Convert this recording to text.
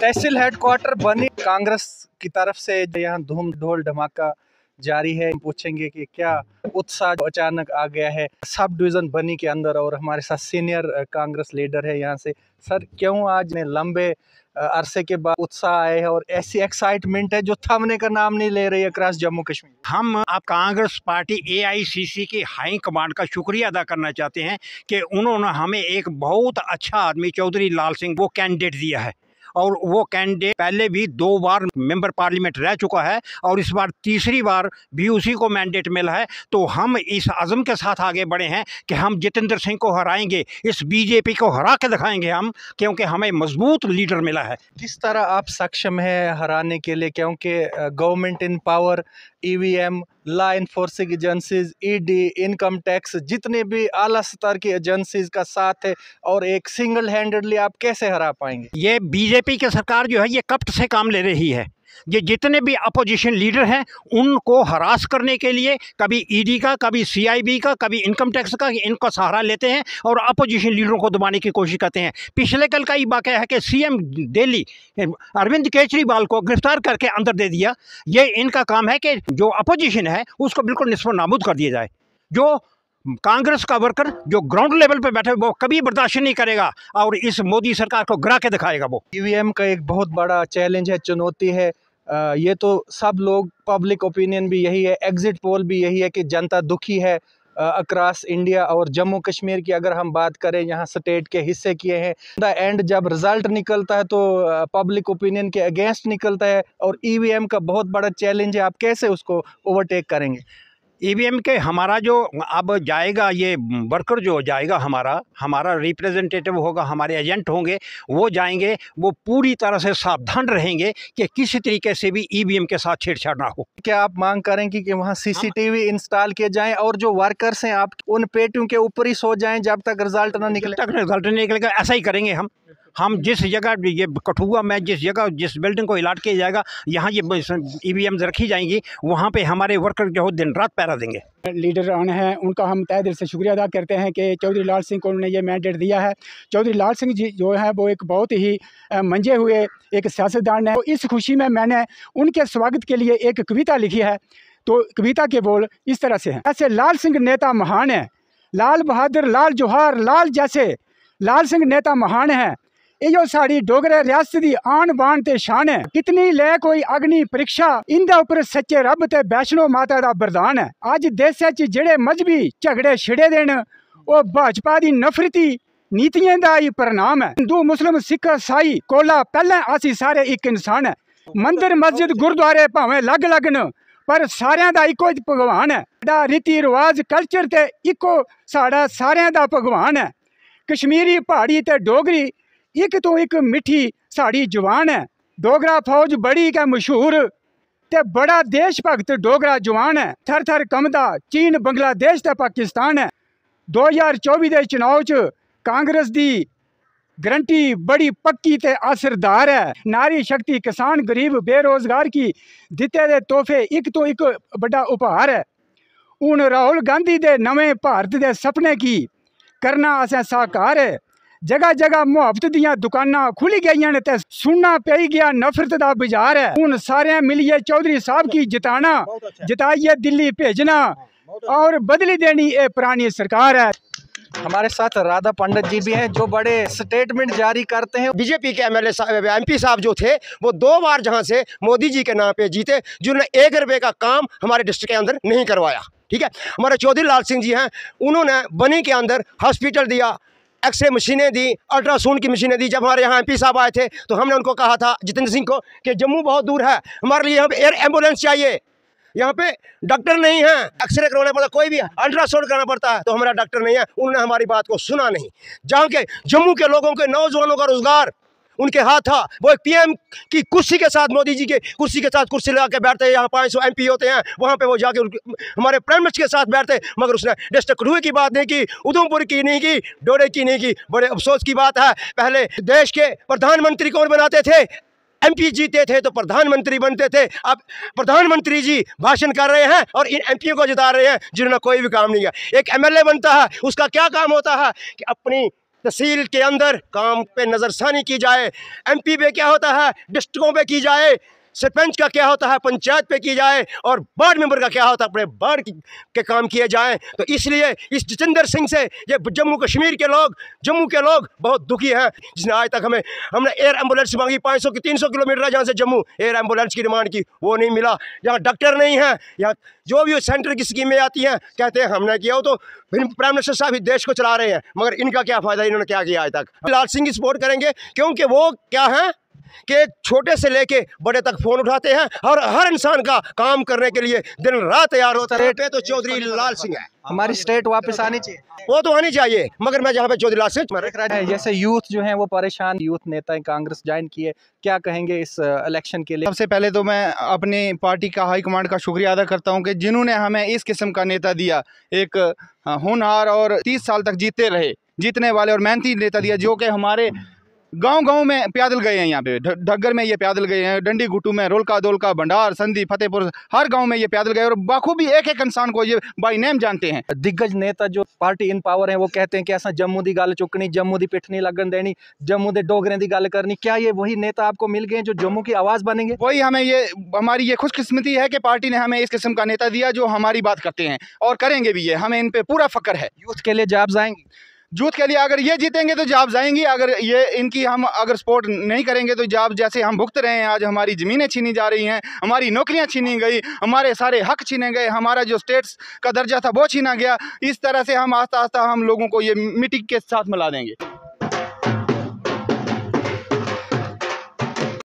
तहसील headquarter बनी कांग्रेस की तरफ से यहाँ धूम ढोल धमाका जारी है पूछेंगे कि क्या उत्साह अचानक आ गया है सब डिवीजन बनी के अंदर और हमारे साथ सीनियर कांग्रेस लीडर है यहाँ से सर क्यों आज ने लंबे अरसे के बाद उत्साह है और ऐसी एक्साइटमेंट है जो थमने का नाम नहीं ले रही है क्रॉस जम्मू कश्मीर हम आप कांग्रेस पार्टी एआईसीसी की हाई कमांड का शुक्रिया अदा करना चाहते हैं कि उन्होंने हमें एक बहुत अच्छा आदमी चौधरी लाल सिंह वो कैंडिडेट दिया है और वो कैंडिडेट पहले भी दो बार मेंबर पार्लियामेंट रह चुका है और इस बार तीसरी बार भी उसी को मैंडेट मिला है तो हम इस आज़म के साथ आगे बढ़े हैं कि हम जितेंद्र सिंह को हराएंगे इस बीजेपी को हरा के दिखाएंगे हम क्योंकि हमें मजबूत लीडर मिला है किस तरह आप सक्षम है हराने के लिए क्योंकि government in power EVM law enforcing agencies ED income tax जितने भी आला स्तर की एजेंसीज का साथ है और एक सिंगल हैंडेडली आप कैसे हरा पाएंगे ये बीजेपी की सरकार जो है ये कप्ट से काम ले रही है ये जितने भी अपोजिशन लीडर हैं उनको हरास करने के लिए कभी ईडी e का कभी सीआईबी का कभी इनकम टैक्स का इनका सहारा लेते हैं और अपोजिशन लीडरों को दबाने की कोशिश करते हैं पिछले कल का ही वाक्य है कि सीएम दिल्ली अरविंद केजरीवाल को गिरफ्तार करके अंदर दे दिया ये इनका काम है कि जो अपोजिशन है उसको बिल्कुल नस्फ नामूद कर दिया जाए जो कांग्रेस का वर्कर जो ग्राउंड लेवल पर बैठे वो कभी बर्दाश्त नहीं करेगा और इस मोदी सरकार को गिरा के दिखाएगा वो ईवीएम e का एक बहुत बड़ा चैलेंज है चुनौती है ये तो सब लोग पब्लिक ओपिनियन भी यही है एग्ज़िट पोल भी यही है कि जनता दुखी है अक्रॉस इंडिया और जम्मू कश्मीर की अगर हम बात करें यहाँ स्टेट के हिस्से किए हैं द एंड जब रिज़ल्ट निकलता है तो पब्लिक ओपिनियन के अगेंस्ट निकलता है और ईवीएम e का बहुत बड़ा चैलेंज है आप कैसे उसको ओवरटेक करेंगे ईवीएम e के हमारा जो अब जाएगा ये वर्कर जो जाएगा हमारा हमारा रिप्रेजेंटेटिव होगा हमारे एजेंट होंगे वो जाएंगे वो पूरी तरह से सावधान रहेंगे कि किसी तरीके से भी ईवीएम e के साथ छेड़छाड़ ना हो क्या आप मांग करेंगे कि, कि वहाँ सीसीटीवी इंस्टॉल किए जाएं और जो वर्कर्स हैं आप उन पेटियों के ऊपर ही सो जाएं जब तक रिजल्ट ना निकले तक रिजल्ट नहीं निकलेगा ऐसा ही करेंगे हम हम जिस जगह ये कठुआ में जिस जगह जिस बिल्डिंग को अलाट किया जाएगा यहाँ ये ई वी e रखी जाएंगी वहाँ पर हमारे वर्कर जो दिन रात पैरा देंगे लीडर आने हैं उनका हम तय दिल से शुक्रिया अदा करते हैं कि चौधरी लाल सिंह को उन्होंने ये मैंडेट दिया है चौधरी लाल सिंह जी जो है वो एक बहुत ही मंजे हुए एक सियासतदान है तो इस खुशी में मैंने उनके स्वागत के लिए एक कविता लिखी है तो कविता के बोल इस तरह से हैं ऐसे लाल सिंह नेता महान है लाल बहादुर लाल जोहार लाल जैसे लाल सिंह नेता महान है इो साड़ी डोगरे रियासत की आन बान ते शान है कितनी ले कोई अग्नि परीक्षा इंदे उपर सच्चे रब ते वैष्णो माता दा बरदान है अज देशे जेड़े मजहबी झगड़े छिड़े दे न भाजपा दी नफरती नीतियों का ही परिणाम है हिंदू मुस्लिम सिख ईसाई कोला पहले असी सारे एक इंसान है मंदिर मस्जिद गुरुद्वारे भावें अलग अलग न पर सारेयां का इको भगवान है रीति रिवाज कल्चर ते इको साडा सारेयां दा भगवान है कश्मीरी पहाड़ी ते डोगरी ਇੱਕ ਤੋਂ ਇੱਕ ਮਿੱਠੀ ਸਾੜੀ ਜਵਾਨ ਹੈ ਡੋਗਰਾ ਫੌਜ ਬੜੀ ਕਾ ਮਸ਼ਹੂਰ ਤੇ ਬੜਾ ਦੇਸ਼ ਭਗਤ ਡੋਗਰਾ ਜਵਾਨ ਹੈ ਥਰ ਥਰ ਕੰਮਦਾ ਚੀਨ ਬੰਗਲਾਦੇਸ਼ ਤੇ ਪਾਕਿਸਤਾਨ ਹੈ 2024 ਦੇ ਚੋਣਾਂ 'ਚ ਕਾਂਗਰਸ ਦੀ ਗਰੰਟੀ ਬੜੀ ਪੱਕੀ ਤੇ ਅਸਰਦਾਰ ਹੈ ਨਾਰੀ ਸ਼ਕਤੀ ਕਿਸਾਨ ਗਰੀਬ ਬੇਰੋਜ਼ਗਾਰ ਕੀ ਦਿੱਤੇ ਦੇ ਤੋਹਫੇ ਇੱਕ ਤੋਂ ਇੱਕ ਵੱਡਾ ਉਪਹਾਰ ਹੈ ਹੁਣ ਰਾਹੁਲ ਗਾਂਧੀ ਦੇ ਨਵੇਂ ਭਾਰਤ ਦੇ ਸੁਪਨੇ ਕੀ ਕਰਨਾ ਅਸਾਂ ਸਾਕਾਰ ਹੈ जगह जगह मुहब्बत दया ਦੁਕਾਨਾਂ खुली गई सुनना ਤੇ गया नफरत ਗਿਆ ਨਫ਼ਰਤ ਦਾ ਬਾਜ਼ਾਰ ਹੈ ਹੁਣ ਸਾਰਿਆਂ ਮਿਲੀਏ ਚੌਧਰੀ ਸਾਹਿਬ ਕੀ दिल्ली भेजना हाँ, अच्छा। और बदली देनी ये पुरानी सरकार है हमारे साथ राधा पंडित जी भी हैं जो बड़े स्टेटमेंट जारी करते हैं बीजेपी के एमएलए साहब एमपी साहब जो थे वो दो बार जहां से मोदी जी के नाम पे जीते जिन्होंने एक रुपए का काम हमारे डिस्ट्रिक्ट के अंदर नहीं करवाया ठीक है हमारे चौधरी लाल सिंह जी हैं उन्होंने बनी के अंदर हॉस्पिटल दिया एक्सरे मशीनें दी अल्ट्रासाउंड की मशीनें दी जब हमारे यहाँ एमपी साहब आए थे तो हमने उनको कहा था जितेंद्र सिंह को कि जम्मू बहुत दूर है हमारे लिए यहाँ पे एयर एम्बुलेंस चाहिए यहाँ पे डॉक्टर नहीं है एक्सरे करवाना पड़ता कोई भी अल्ट्रासाउंड कराना पड़ता है तो हमारा डॉक्टर नहीं है उन्होंने हमारी बात को सुना नहीं जहाँ के जम्मू के लोगों के नौजवानों का रोज़गार उनके हाथ था वो एक पीएम की कुर्सी के साथ मोदी जी के कुर्सी के साथ कुर्सी लगा के बैठते हैं यहाँ पाँच सौ एम होते हैं वहाँ पर वो जाके हमारे प्राइम मिनिस्टर के साथ बैठते मगर उसने डिस्ट्रिक्ट कठुए की बात नहीं की उधमपुर की नहीं की डोरे की नहीं की बड़े अफसोस की बात है पहले देश के प्रधानमंत्री कौन बनाते थे एमपी जीते थे तो प्रधानमंत्री बनते थे अब प्रधानमंत्री जी भाषण कर रहे हैं और इन एमपीओ को जिता रहे हैं जिन्होंने कोई भी काम नहीं किया एक एमएलए बनता है उसका क्या काम होता है कि अपनी तहसील के अंदर काम पे नज़रसानी की जाए एमपी पे क्या होता है डिस्ट्रिक्टों पे की जाए सरपंच का क्या होता है पंचायत पे की जाए और वार्ड मेंबर का क्या होता है अपने वार्ड के काम किए जाएँ तो इसलिए इस जितेंद्र सिंह से ये जम्मू कश्मीर के लोग जम्मू के लोग बहुत दुखी हैं जिसने आज तक हमें हमने एयर एम्बुलेंस मांगी पाँच सौ की तीन सौ किलोमीटर जहाँ से जम्मू एयर एम्बुलेंस की डिमांड की वो नहीं मिला यहाँ डॉक्टर नहीं है यहाँ जो भी सेंटर की स्कीमें आती हैं कहते हैं हमने किया हो तो फिर प्राइम मिनिस्टर साहब ही देश को चला रहे हैं मगर इनका क्या फ़ायदा इन्होंने क्या किया आज तक लाल सिंह की सपोर्ट करेंगे क्योंकि वो क्या है कि छोटे से लेके बड़े तक फ़ोन उठाते हैं और हर इंसान का काम करने के लिए दिन रात तैयार होता है तो चौधरी लाल सिंह है हमारी स्टेट वापस आनी चाहिए वो तो आनी चाहिए मगर मैं जहाँ पे चौधरी लाल सिंह जैसे यूथ जो है वो परेशान यूथ नेता कांग्रेस ज्वाइन किए क्या कहेंगे इस इलेक्शन uh, के लिए सबसे पहले तो मैं अपनी पार्टी का हाईकमांड का शुक्रिया अदा करता हूँ कि जिन्होंने हमें इस किस्म का नेता दिया एक uh, होनहार और तीस साल तक जीते रहे जीतने वाले और मेहनती नेता दिया जो कि हमारे गांव गांव में पैदल गए हैं यहाँ पे ढग्गर में ये पैदल गए हैं डंडी घुटू में रोलका दोलका भंडार संधि फतेहपुर हर गांव में ये पैदल गए और बाखूबी एक एक इंसान को ये बाई नेम जानते हैं दिग्गज नेता जो पार्टी इन पावर है वो कहते हैं कि ऐसा जम्मू की गल चुकनी जम्मू की पिठनी लगन देनी जम्मू के डोगरे की गल करनी क्या ये वही नेता आपको मिल गए जो जम्मू की आवाज़ बनेंगे वही हमें ये हमारी ये खुशकिस्मती है कि पार्टी ने हमें इस किस्म का नेता दिया जो हमारी बात करते हैं और करेंगे भी ये हमें इन पर पूरा फकर है यूथ के लिए जाब जाएंगे जूथ के लिए अगर ये जीतेंगे तो जॉब जाएंगी अगर ये इनकी हम अगर सपोर्ट नहीं करेंगे तो जाप जैसे हम भुगत रहे हैं आज हमारी ज़मीनें छीनी जा रही हैं हमारी नौकरियाँ छीनी गई हमारे सारे हक छीने गए हमारा जो स्टेट्स का दर्जा था वो छीना गया इस तरह से हम आस्ता आस्ता हम लोगों को ये मिट्टी के साथ मिला देंगे